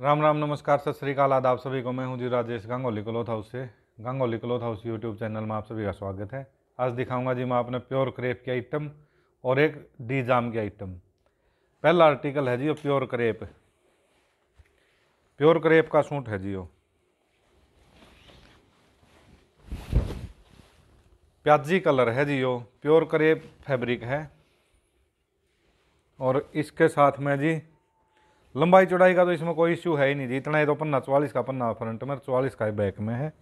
राम राम नमस्कार सत श्रीकाल आप सभी को मैं हूं जी राजेश गंगोली क्लोथ हाउस से Gangoli cloth house YouTube channel में आप सभी का स्वागत है आज दिखाऊंगा जी मैं आपने प्योर क्रेप की आइटम और एक डी जाम की आइटम पहला आर्टिकल है जी वो प्योर क्रेप प्योर क्रेप का सूट है जी वो प्याजी कलर है जी वो प्योर क्रेप फैब्रिक है और इसके साथ में जी लंबाई चौड़ाई का तो इसमें कोई इश्यू है ही नहीं जी इतना ये तो पन्ना चवालीस का पन्ना फ्रंट में चवालीस का बैक में है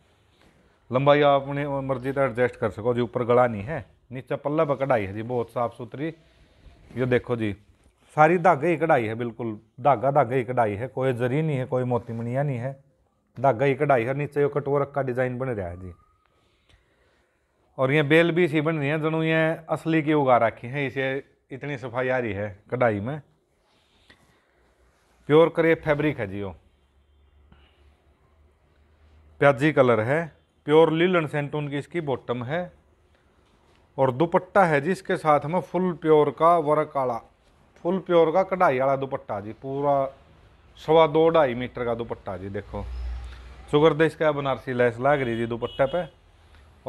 लंबाई आप अपनी मर्जी तो एडजस्ट कर सको जी ऊपर गला नहीं है नीचे पल्ला पर कढ़ाई है जी बहुत साफ़ सुथरी ये देखो जी सारी धागे ही कढ़ाई है बिल्कुल धागा धागे ही कढ़ाई है कोई जरी नहीं है कोई मोती मणिया नहीं है धागा ही कढ़ाई है नीचे कटोरक का डिज़ाइन बन रहा है जी और ये बेल भी सी बन रही है जनू ये असली की उगा रखी है इसे इतनी सफाई आ रही है कढ़ाई में प्योर करिए फैब्रिक है जी वो प्याजी कलर है प्योर लीलन सेंटून की इसकी बॉटम है और दुपट्टा है जी इसके साथ में फुल प्योर का वर्क आला फुल प्योर का कढ़ाई वाला दुपट्टा जी पूरा सवा दो ढाई मीटर का दुपट्टा जी देखो सुगरदेश का बनारसी लैस लाग रही जी दुपट्टे पे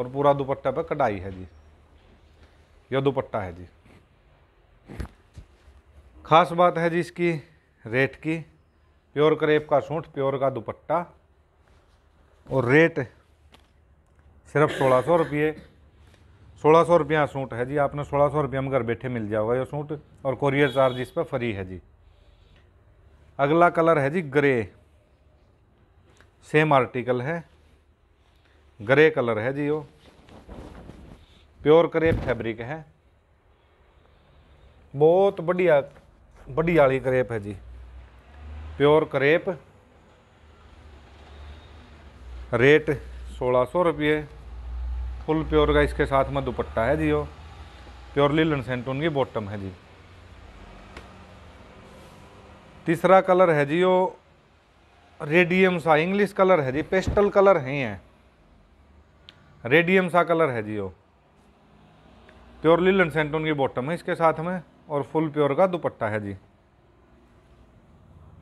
और पूरा दुपट्टे पे कढ़ाई है जी यह दुपट्टा है जी खास बात है जी इसकी रेट की प्योर करेप का सूट प्योर का दुपट्टा और रेट सिर्फ सोलह सौ रुपये सोलह सौ रुपया सूट है जी आपने सोलह सौ रुपये में घर बैठे मिल जाओगा ये सूट और कोरियर चार्ज इस पर फ्री है जी अगला कलर है जी ग्रे सेम आर्टिकल है ग्रे कलर है जी वो प्योर करेप फैब्रिक है बहुत बढ़िया बढ़िया वाली करेप है जी प्योर करेप रेट सोलह सौ रुपये फुल प्योर का इसके साथ में दुपट्टा है जी वो प्योरली लनसेंटून की बॉटम है जी तीसरा कलर है जी वो रेडियम सा इंग्लिश कलर है जी पेस्टल कलर है ही रेडियम सा कलर है जी वो प्योरली लनसेंटून की बॉटम है इसके साथ में और फुल प्योर का दुपट्टा है जी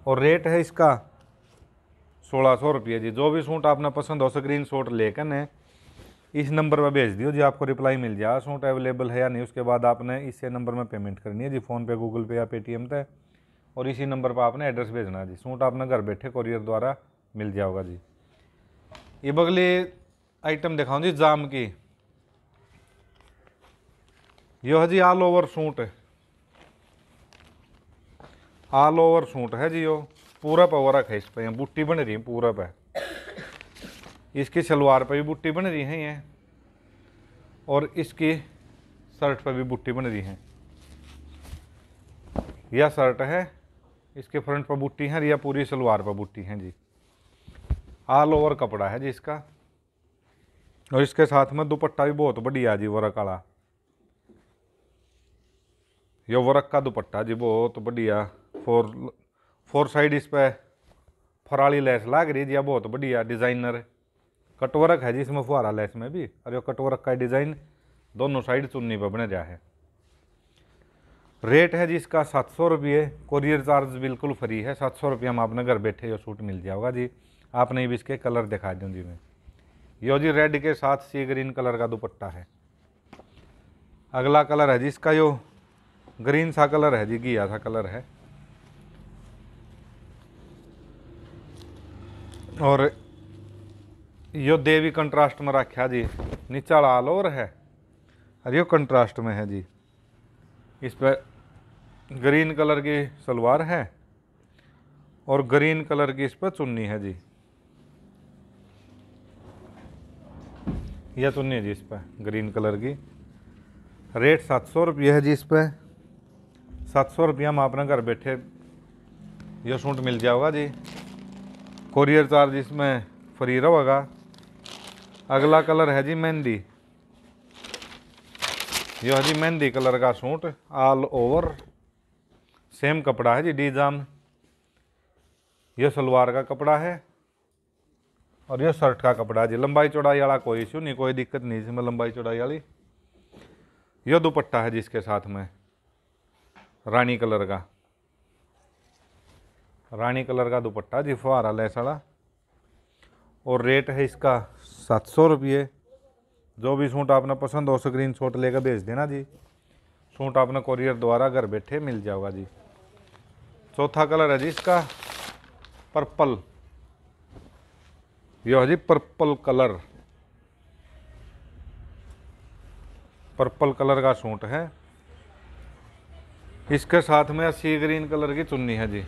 और रेट है इसका सोलह सौ रुपये जी जो भी सूट आपने पसंद हो स्क्रीन शॉट लेकर ने इस नंबर पर भेज दियो जी आपको रिप्लाई मिल जाए सूट अवेलेबल है या नहीं उसके बाद आपने इसी नंबर में पेमेंट करनी है जी फ़ोनपे गूगल पे या पेटीएम पर और इसी नंबर पर आपने एड्रेस भेजना है जी सूट आपने घर बैठे कोरियर द्वारा मिल जाओगा जी ये बगले आइटम दिखाऊँ जी जाम की यह जी ऑल ओवर सूट है ऑल ओवर सूट है जी वो पूरा पवरा रखा इस पर बूटी बन रही है पूरा पे इसकी सलवार पर भी बूटी बन रही है ये और इसकी शर्ट पर भी बूटी बन रही है यह शर्ट है इसके फ्रंट पर बूटी है या पूरी सलवार पर बूटी है जी ऑल ओवर कपड़ा है जी इसका और इसके साथ में दुपट्टा भी बहुत बढ़िया जी वर्क वाला यह वर्क का दुपट्टा जी बहुत बढ़िया फोर फोर साइड इस पर फराली लैस लाग रही है बहुत बढ़िया डिज़ाइनर कटवरक है जिसमें फुहारा लैस में भी और ये कटवरक का डिज़ाइन दोनों साइड चुन्नी पर बने रहा है रेट है जिसका सात सौ रुपये कोरियर चार्ज बिल्कुल फ्री है सात सौ रुपये हम आपने घर बैठे ये सूट मिल जाएगा जी आपने भी इसके कलर दिखा दूँ जी मैं यो जी रेड के साथ सी ग्रीन कलर का दुपट्टा है अगला कलर है जिसका यो ग्रीन सा कलर है जी घिया सा कलर है और यो देवी कंट्रास्ट में रखा जी नीचा लाल और है और यो कंट्रास्ट में है जी इस पर ग्रीन कलर की सलवार है और ग्रीन कलर की इस पर चुन्नी है जी यह चुन्नी है जी इस पर ग्रीन कलर की रेट सात सौ रुपये है जी इस पर सात सौ रुपया में अपने घर बैठे यह सूट मिल जाएगा जी कोरियर चार्ज इसमें फ्री रहेगा अगला कलर है जी मेहंदी यो है जी मेहंदी कलर का सूट ऑल ओवर सेम कपड़ा है जी डी जाम यह सलवार का कपड़ा है और यह शर्ट का कपड़ा है जी लंबाई चौड़ाई वाला कोई इशू नहीं कोई दिक्कत नहीं इसमें लंबाई चौड़ाई वाली यह दुपट्टा है जिसके साथ में रानी कलर का रानी कलर का दुपट्टा जी फुहारा लैस वाला और रेट है इसका सात सौ रुपये जो भी सूट आपने पसंद हो स्क्रीन शॉट लेकर भेज देना जी सूट आपने कोरियर द्वारा घर बैठे मिल जाएगा जी चौथा कलर है जी इसका पर्पल यो है जी पर्पल कलर पर्पल कलर का सूट है इसके साथ में सी ग्रीन कलर की चुन्नी है जी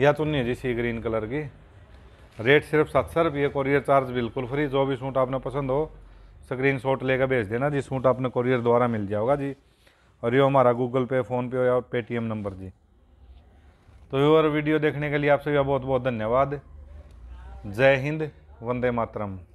यह तो चुननी है जी सी ग्रीन कलर की रेट सिर्फ सात सौ रुपये कोरियर चार्ज बिल्कुल फ्री जो भी सूट आपने पसंद हो स्क्रीन शॉट लेकर भेज देना जी सूट आपने कोरियर द्वारा मिल जाएगा जी और ये हमारा गूगल पे फ़ोनपे टी पेटीएम नंबर जी तो और वीडियो देखने के लिए आप सभी बहुत बहुत धन्यवाद जय हिंद वंदे मातरम